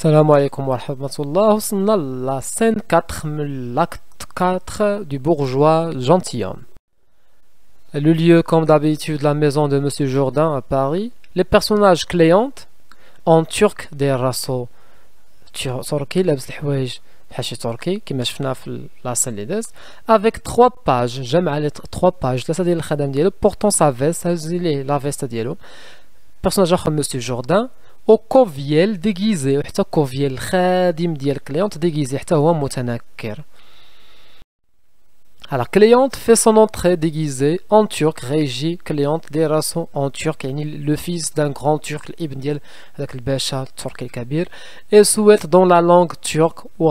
Salam alaikum wa la scène 4, l'acte 4 du bourgeois gentilhomme. Le lieu, comme d'habitude, la maison de Monsieur Jourdain à Paris. Les personnages cléantes en turc des rassos. Turki, turki, la Avec trois pages, j'aime aller trois pages. La salle de portant sa veste, la veste d'Yelo. Personnage comme Monsieur Jourdain. Au وكوف déguisé, ديغيزي وحتى كوف le الخادم ديال كليونت ديغيزي حتى هو متنكر Alors, cliente fait son entrée déguisée en turc, régie, cliente des rassons en turc, le fils d'un grand turc, Ibn Diel, avec le Bécha, turc et kabir, et souhaite dans la langue turque, ou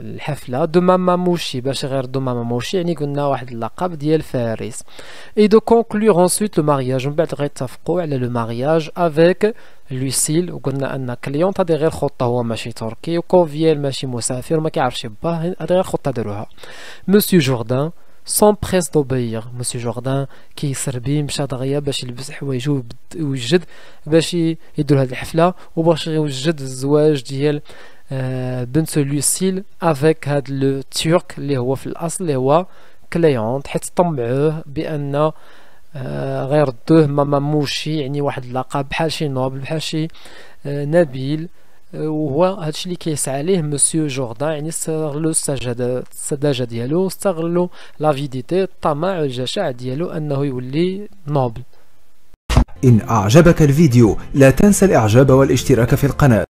الحفله دوماما موشي باش غير دوماما موشي يعني قلنا واحد اللقب ديال فارس اي دو كونكلور انسويت لو مارياج من بعد غيتفقوا على لو مارياج افيك لوسيل وقلنا ان كليونت هذه غير خطه هو ماشي تركي وكوفيال ماشي مسافر ما كيعرفش با هذه غير خطه داروها مسيو جوردان سامبريس دوبير مسيو جوردان كيسربي مشى دغيا باش يلبس حوايجو ويوجد باش يدير هاد الحفله وباش يوجد الزواج ديال بنت لوسيل افيك هاد لو تيرك اللي هو في الاصل اللي هو كليونت حيت طمعوه بان غير دوه ماما موشي يعني واحد اللقب بحال شي نوبل بحال شي نبيل وهو هادشي اللي كيسعى ليه مسيو جوردان يعني استغلو السجادة السداجة ديالو استغلو لافيديتي الطمع والجشع ديالو انه يولي نوبل ان اعجبك الفيديو لا تنسى الاعجاب والاشتراك في القناه